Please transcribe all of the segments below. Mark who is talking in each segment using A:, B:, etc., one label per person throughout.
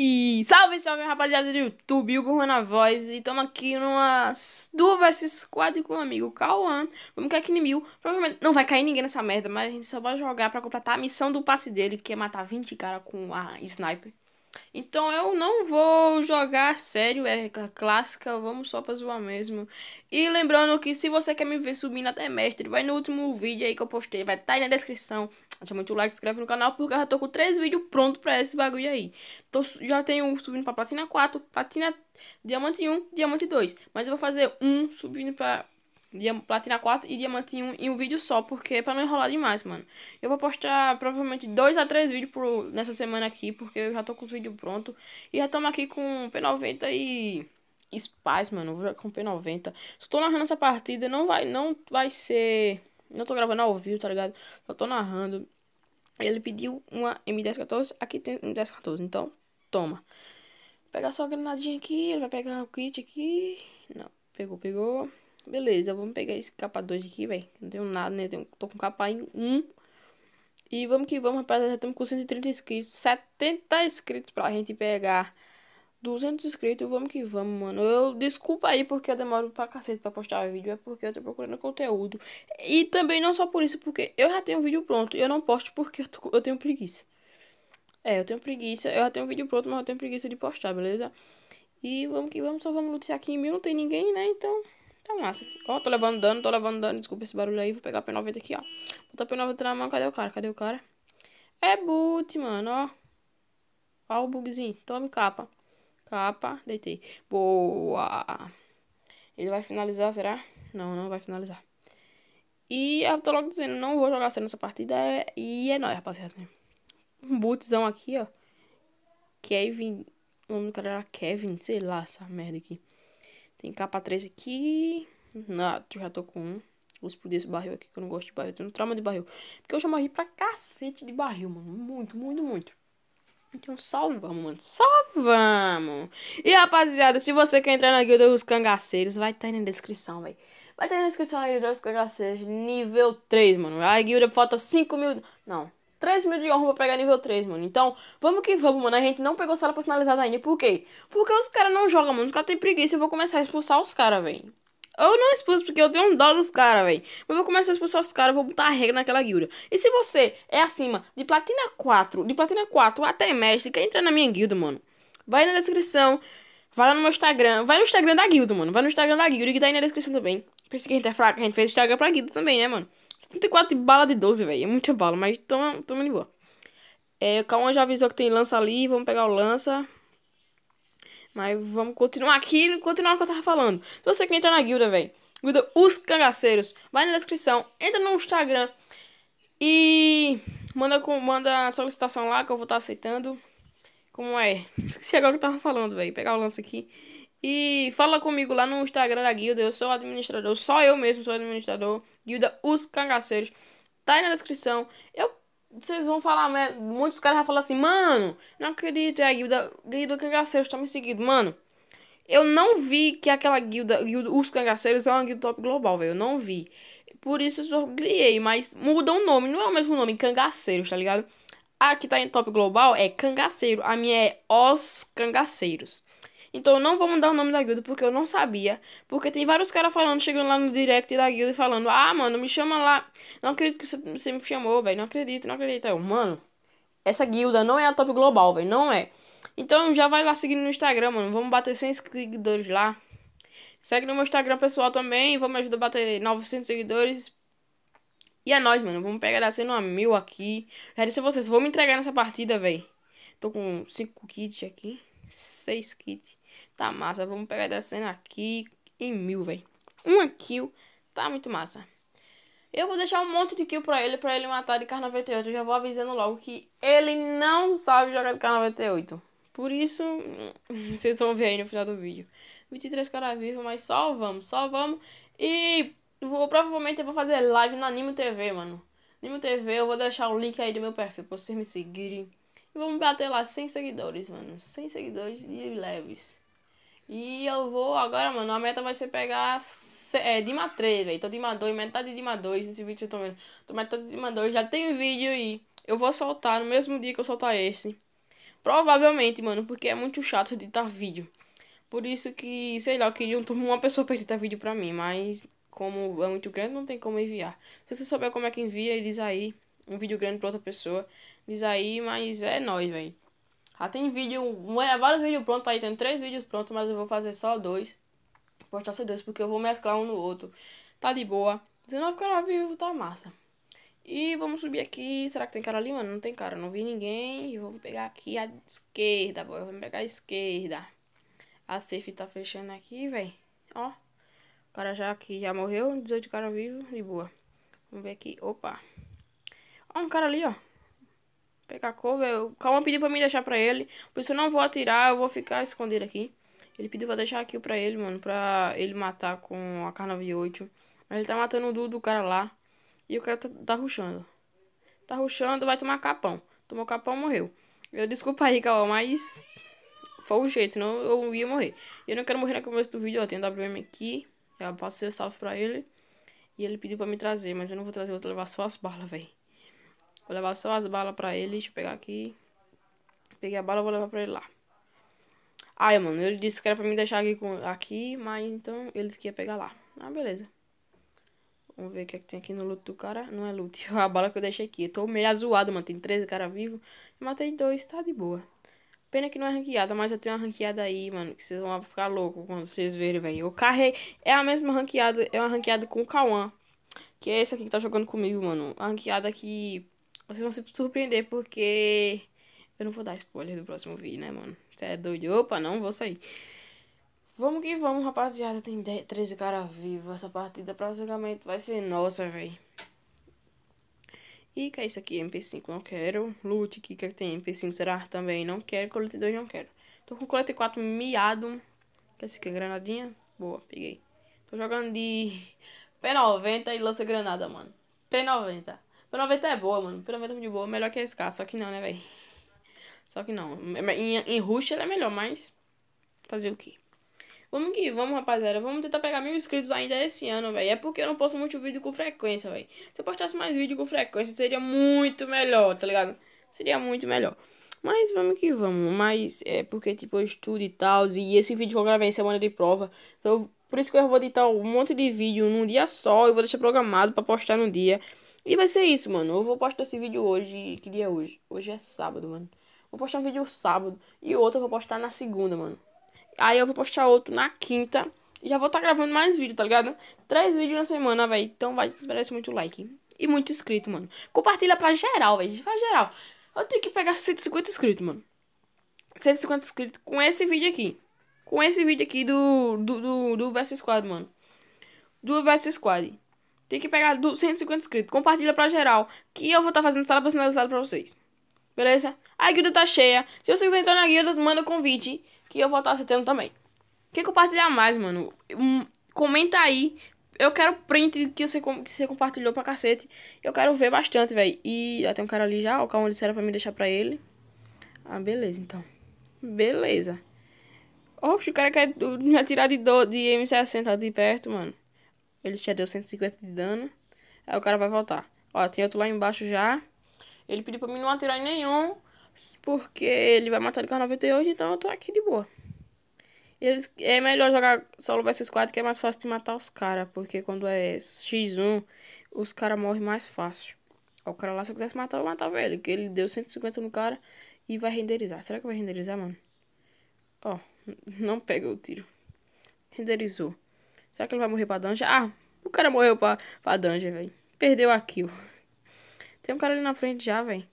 A: E salve, salve rapaziada do YouTube, Hugo Juan na voz E estamos aqui numa duas vs 4 com o amigo Cauã Vamos cair aqui no mil Provavelmente não vai cair ninguém nessa merda Mas a gente só vai jogar pra completar a missão do passe dele Que é matar 20 caras com a sniper então eu não vou jogar sério, é clássica, vamos só pra zoar mesmo. E lembrando que se você quer me ver subindo até mestre, vai no último vídeo aí que eu postei, vai estar tá aí na descrição. Deixa muito like, se inscreve no canal, porque eu já tô com três vídeos prontos pra esse bagulho aí. Tô, já tenho um subindo pra platina 4, platina diamante 1, diamante 2. Mas eu vou fazer um subindo pra Platina 4 e Diamante 1 em um vídeo só, porque é para não enrolar demais, mano. Eu vou postar provavelmente 2 a 3 vídeos por nessa semana aqui, porque eu já tô com os vídeos prontos. E já tô aqui com P90 e Spice, mano. Vou jogar com P90. Só tô narrando essa partida, não vai, não vai ser... Não tô gravando ao vivo, tá ligado? Só tô narrando. Ele pediu uma M1014, aqui tem M1014, então toma. Vou pegar só a granadinha aqui, ele vai pegar o kit aqui. Não, pegou, pegou. Beleza, vamos pegar esse capa 2 aqui, velho. Não tenho nada, né? Eu tenho, tô com capa em 1. E vamos que vamos, rapaz. Já estamos com 130 inscritos. 70 inscritos pra gente pegar 200 inscritos. Vamos que vamos, mano. Eu desculpa aí porque eu demoro pra cacete pra postar vídeo. É porque eu tô procurando conteúdo. E também não só por isso, porque eu já tenho vídeo pronto. Eu não posto porque eu, tô, eu tenho preguiça. É, eu tenho preguiça. Eu já tenho vídeo pronto, mas eu tenho preguiça de postar, beleza? E vamos que vamos, só vamos lutar aqui em mil, não tem ninguém, né? Então. Tá massa. Ó, oh, tô levando dano, tô levando dano. Desculpa esse barulho aí. Vou pegar a P90 aqui, ó. Botar a P90 na mão. Cadê o cara? Cadê o cara? É boot, mano, ó. Ó o bugzinho. Tome capa. Capa. Deitei. Boa. Ele vai finalizar, será? Não, não vai finalizar. E eu tô logo dizendo, não vou jogar cena nessa partida. É, e é nóis, rapaziada. Um bootzão aqui, ó. Kevin. O nome do cara era Kevin, sei lá, essa merda aqui. Tem capa 3 aqui. Não, já tô com um. Vou explodir esse barril aqui, que eu não gosto de barril. Eu tenho um trauma de barril. Porque eu já morri pra cacete de barril, mano. Muito, muito, muito. Então só vamos, mano. Só vamos. E, rapaziada, se você quer entrar na Guilda dos Cangaceiros, vai estar tá aí na descrição, velho. Vai estar tá aí na descrição a Guilda dos Cangaceiros, nível 3, mano. A guilda falta 5 mil... Não, 3 mil de honra pra pegar nível 3, mano. Então, vamos que vamos, mano. A gente não pegou sala personalizada ainda. Por quê? Porque os caras não jogam, mano. Os caras têm preguiça. Eu vou começar a expulsar os caras, velho. Eu não expulso porque eu tenho um dó dos caras, velho. Mas eu vou começar a expulsar os caras, vou botar a regra naquela guilda. E se você é acima de platina 4, de platina 4 até mestre, quer entrar na minha guilda, mano? Vai na descrição, vai lá no meu Instagram, vai no Instagram da guilda, mano. Vai no Instagram da guilda que tá aí na descrição também. Pensei que a gente é fraca a gente fez Instagram pra guilda também, né, mano? 34 de tipo, bala de 12, velho. É muita bala, mas tamo, tamo de boa. É, o Kawan já avisou que tem lança ali. Vamos pegar o lança. Mas vamos continuar aqui. Continuar o que eu tava falando. Se você quer entrar na guilda, velho. Guilda Os Cangaceiros. Vai na descrição. Entra no Instagram. E manda, com, manda a solicitação lá que eu vou estar tá aceitando. Como é? Esqueci agora que eu tava falando, velho. Pegar o lance aqui. E fala comigo lá no Instagram da Guilda, eu sou o administrador, só eu mesmo sou administrador, Guilda Os Cangaceiros. Tá aí na descrição. Eu vocês vão falar, né, muitos caras vão falar assim, mano, não acredito, é a guilda, guilda Cangaceiros tá me seguindo, mano. Eu não vi que aquela guilda, guilda os Cangaceiros é uma guilda top global, velho, eu não vi. Por isso eu só criei, mas muda o nome, não é o mesmo nome, Cangaceiros, tá ligado? A que tá em top global é Cangaceiro, a minha é Os Cangaceiros. Então não vou mudar o nome da guilda porque eu não sabia. Porque tem vários caras falando, chegando lá no direct da guilda e falando: Ah, mano, me chama lá. Não acredito que você me chamou, velho. Não acredito, não acredito. Eu, mano, essa guilda não é a top global, velho. Não é. Então já vai lá seguindo no Instagram, mano. Vamos bater 100 seguidores lá. Segue no meu Instagram pessoal também. Vamos ajudar a bater 900 seguidores. E é nóis, mano. Vamos pegar assim cena uma mil aqui. quero disse a vocês, vou me entregar nessa partida, velho. Tô com 5 kits aqui. 6 kits. Tá massa. Vamos pegar cena aqui em mil, velho. Uma kill. Tá muito massa. Eu vou deixar um monte de kill pra ele, pra ele matar de k 98. Eu já vou avisando logo que ele não sabe jogar de Carna 98. Por isso, vocês vão ver aí no final do vídeo. 23 caras vivos, mas só vamos, só vamos. E vou, provavelmente eu vou fazer live na Nimo TV, mano. Nimo TV, eu vou deixar o link aí do meu perfil pra vocês me seguirem. E vamos bater lá 100 seguidores, mano. 100 seguidores e leves. E eu vou agora, mano, a meta vai ser pegar é, Dima 3, velho. Tô Dima 2, metade de Dima 2. Esse vídeo eu tô vendo. Tô metade de Dima 2. Já tem vídeo aí. Eu vou soltar no mesmo dia que eu soltar esse. Provavelmente, mano, porque é muito chato editar vídeo. Por isso que, sei lá, eu queria uma pessoa pra editar vídeo pra mim, mas como é muito grande, não tem como enviar. Se você souber como é que envia, diz aí um vídeo grande pra outra pessoa. Diz aí, mas é nóis, velho. Já tem vídeo, é, vários vídeos prontos aí, tem três vídeos prontos, mas eu vou fazer só dois. Postar só dois, porque eu vou mesclar um no outro. Tá de boa. 19 cara vivo, tá massa. E vamos subir aqui. Será que tem cara ali, mano? Não tem cara, não vi ninguém. E vamos pegar aqui a esquerda, boy. Vamos pegar a esquerda. A safe tá fechando aqui, velho. Ó. O cara já aqui já morreu. 18 cara vivo, de boa. Vamos ver aqui. Opa. Ó, um cara ali, ó pegar a couve. Eu, Calma pediu pra mim deixar pra ele. Por isso eu não vou atirar, eu vou ficar escondido aqui. Ele pediu pra deixar aqui pra ele, mano. Pra ele matar com a K98. Mas ele tá matando o Dudu do cara lá. E o cara tá, tá ruxando. Tá ruxando, vai tomar capão. Tomou capão, morreu. Eu desculpa aí, Calma, mas... Foi o jeito, senão eu ia morrer. Eu não quero morrer no começo do vídeo, ó. Tem um WM aqui. Já passei salve pra ele. E ele pediu pra me trazer, mas eu não vou trazer, eu vou levar só as balas, velho. Vou levar só as balas pra ele. Deixa eu pegar aqui. Peguei a bala, vou levar pra ele lá. Ai, mano, ele disse que era pra me deixar aqui, aqui mas então ele disse que ia pegar lá. Ah, beleza. Vamos ver o que é que tem aqui no loot do cara. Não é loot, a bala que eu deixei aqui. Eu tô meio azuado, mano. Tem 13 caras vivos. Matei dois, tá de boa. Pena que não é ranqueada, mas eu tenho uma ranqueada aí, mano, que vocês vão ficar louco quando vocês verem, velho. Eu carrei, é a mesma ranqueada, é uma ranqueada com o Kawan, que é esse aqui que tá jogando comigo, mano. A ranqueada que vocês vão se surpreender porque eu não vou dar spoiler do próximo vídeo, né, mano? Você é doido? Opa, não vou sair. Vamos que vamos, rapaziada. Tem 10, 13 caras vivos. Essa partida praticamente vai ser nossa, velho. E que é isso aqui? MP5 não quero. Loot, que que tem? MP5 será? Também não quero. Colete 2 não quero. Tô com colete 4 miado. Que esse aqui é granadinha? Boa, peguei. Tô jogando de P90 e lança granada, mano. P90. P90 é boa, mano. P90 é muito boa. Melhor que a SK. Só que não, né, velho? Só que não. Em, em rush ela é melhor, mas... Fazer o quê? Vamos que vamos, rapaziada. Vamos tentar pegar mil inscritos ainda esse ano, velho. É porque eu não posto muito vídeo com frequência, velho. Se eu postasse mais vídeo com frequência, seria muito melhor, tá ligado? Seria muito melhor. Mas vamos que vamos. Mas é porque, tipo, eu estudo e tal. E esse vídeo que eu gravei em semana de prova. Então, por isso que eu vou editar um monte de vídeo num dia só. e vou deixar programado pra postar num dia. E vai ser isso, mano. Eu vou postar esse vídeo hoje. Que dia é hoje? Hoje é sábado, mano. Vou postar um vídeo sábado. E outro eu vou postar na segunda, mano. Aí eu vou postar outro na quinta. E já vou estar tá gravando mais vídeo, tá ligado? Três vídeos na semana, velho. Então vai que merece muito like. E muito inscrito, mano. Compartilha pra geral, velho. Pra geral. Eu tenho que pegar 150 inscritos, mano. 150 inscritos com esse vídeo aqui. Com esse vídeo aqui do, do, do, do Versus Squad, mano. Do Versus Squad. Tem que pegar 150 inscritos. Compartilha pra geral. Que eu vou estar tá fazendo sala personalizada pra vocês. Beleza? A guilda tá cheia. Se vocês entrar na guilda, manda um convite. Que eu vou estar tá aceitando também. Quer compartilhar mais, mano? comenta aí. Eu quero print que você, que você compartilhou pra cacete. Eu quero ver bastante, velho. E ó, tem um cara ali já. O calma disse era pra me deixar pra ele. Ah, beleza, então. Beleza. Oxe, o cara quer me atirar de, do, de M60 de perto, mano. Ele já deu 150 de dano. Aí o cara vai voltar. Ó, tem outro lá embaixo já. Ele pediu pra mim não atirar em nenhum. Porque ele vai matar ele com 98, então eu tô aqui de boa. Eles, é melhor jogar solo versus 4 que é mais fácil de matar os caras. Porque quando é X1, os caras morrem mais fácil. Ó, o cara lá, se eu quisesse matar, eu matava ele. Porque ele deu 150 no cara e vai renderizar. Será que vai renderizar, mano? Ó, não pega o tiro. Renderizou. Será que ele vai morrer pra dungeon? Ah, o cara morreu pra, pra dungeon, velho. Perdeu a kill. Tem um cara ali na frente já, velho.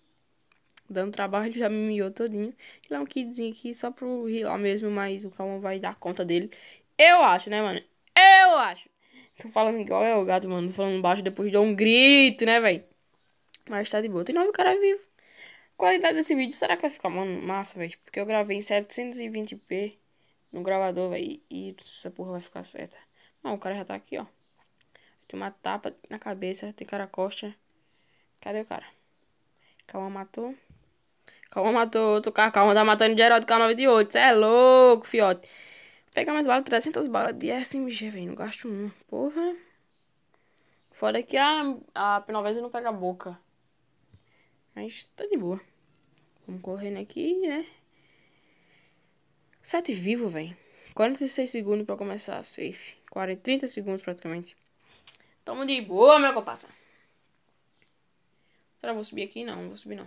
A: Dando trabalho, ele já me miou todinho. é um kidzinho aqui só pro rilar mesmo, mas o calma vai dar conta dele. Eu acho, né, mano? Eu acho. Tô falando igual é o gato, mano. Tô falando baixo, depois de um grito, né, velho? Mas tá de boa. Tem nove caras vivos. Qualidade desse vídeo, será que vai ficar, mano, massa, velho? Porque eu gravei em 720p no gravador, velho. E essa porra vai ficar certa. Ó, ah, o cara já tá aqui, ó. Tem uma tapa na cabeça, tem cara costa. Cadê o cara? Calma matou. Calma matou outro cara. Calma tá matando geral do carro 98. Cê é louco, fiote. Pega mais balas, 300 balas de SMG, velho. Não gasto um. Porra. Fora que a, a P90 não pega a boca. Mas tá de boa. Vamos correndo aqui, né? Sete vivo, velho. 46 segundos pra começar a safe. 40, 30 segundos praticamente. Tamo de boa, meu comparsa. Será que vou subir aqui? Não, não vou subir não.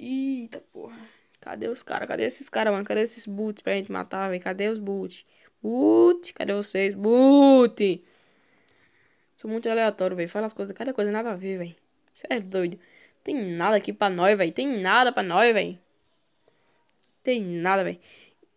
A: Eita porra. Cadê os caras? Cadê esses caras, mano? Cadê esses boots pra gente matar, velho? Cadê os boots? Boot, cadê vocês? Boot! Sou muito aleatório, velho. Fala as coisas, cada coisa nada a ver, velho. Você é doido. Tem nada aqui pra nós, velho. Tem nada pra nós, velho. Tem nada, velho.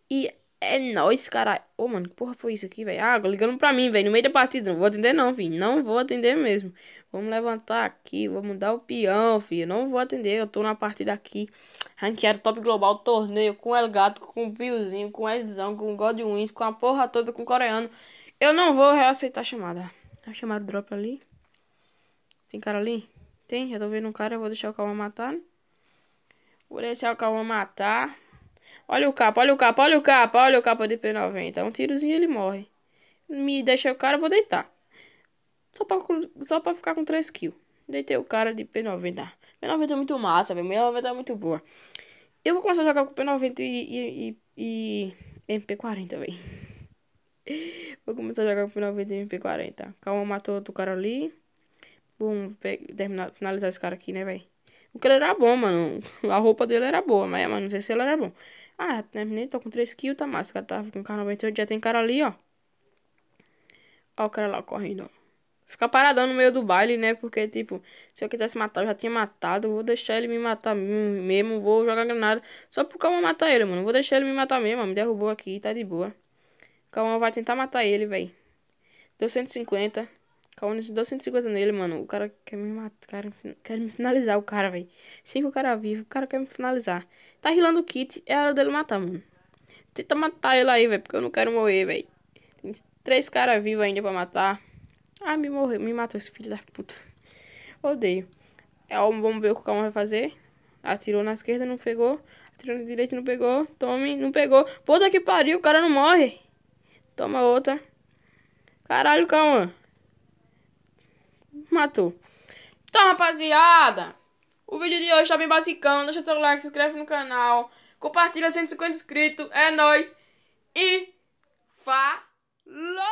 A: E é nóis, caralho. Ô, oh, mano, que porra foi isso aqui, velho? Ah, ligando pra mim, velho. No meio da partida. Não vou atender, não, filho. Não vou atender mesmo. Vamos levantar aqui. Vamos dar o peão, filho. Não vou atender. Eu tô na partida aqui. Ranqueado top global, torneio com El Gato, com Piozinho, com Edzão, com Godwins, com a porra toda, com coreano. Eu não vou reaceitar a chamada. A chamada drop ali. Tem cara ali? Tem? Já tô vendo um cara. Eu vou deixar o Calma matar. Né? Vou deixar o Calma matar. Olha o capa, olha o capa, olha o capa, olha o capa de P90. Um tirozinho ele morre. Me deixa o cara, eu vou deitar. Só pra, só pra ficar com 3 kills. Deitei o cara de P90. P90 é muito massa, velho. P90 é muito boa. Eu vou começar a jogar com P90 e, e, e MP40, velho. Vou começar a jogar com P90 e MP40. Calma, matou outro cara ali. Bom, terminar, finalizar esse cara aqui, né, velho? O cara era bom, mano. A roupa dele era boa, mas, mas não sei se ele era bom. Ah, terminei, tô com 3 kills, tá massa. cara tava com K98, já tem cara ali, ó. Ó o cara lá correndo, ó. Ficar paradão no meio do baile, né? Porque, tipo, se eu quisesse matar, eu já tinha matado. Vou deixar ele me matar mesmo. Vou jogar granada. Só porque eu vou matar ele, mano. Vou deixar ele me matar mesmo. Me derrubou aqui, tá de boa. Calma, vai tentar matar ele, velho. Deu 150. Calma, deu 250 nele, mano. O cara quer me matar, cara, quer me finalizar, o cara, velho. Cinco cara vivo, o cara quer me finalizar. Tá rilando o kit, é hora dele matar, mano. Tenta matar ele aí, velho, porque eu não quero morrer, velho. Tem três caras vivos ainda pra matar. Ah, me morreu, me matou esse filho da puta. Odeio. É, ó, vamos ver o que o Calma vai fazer. Atirou na esquerda, não pegou. Atirou na direita, não pegou. Tome, não pegou. Puta que pariu, o cara não morre. Toma outra. Caralho, Calma. Matou. Então, rapaziada, o vídeo de hoje tá bem basicão. Deixa teu like, se inscreve no canal, compartilha 150 inscritos. É nóis. E falou!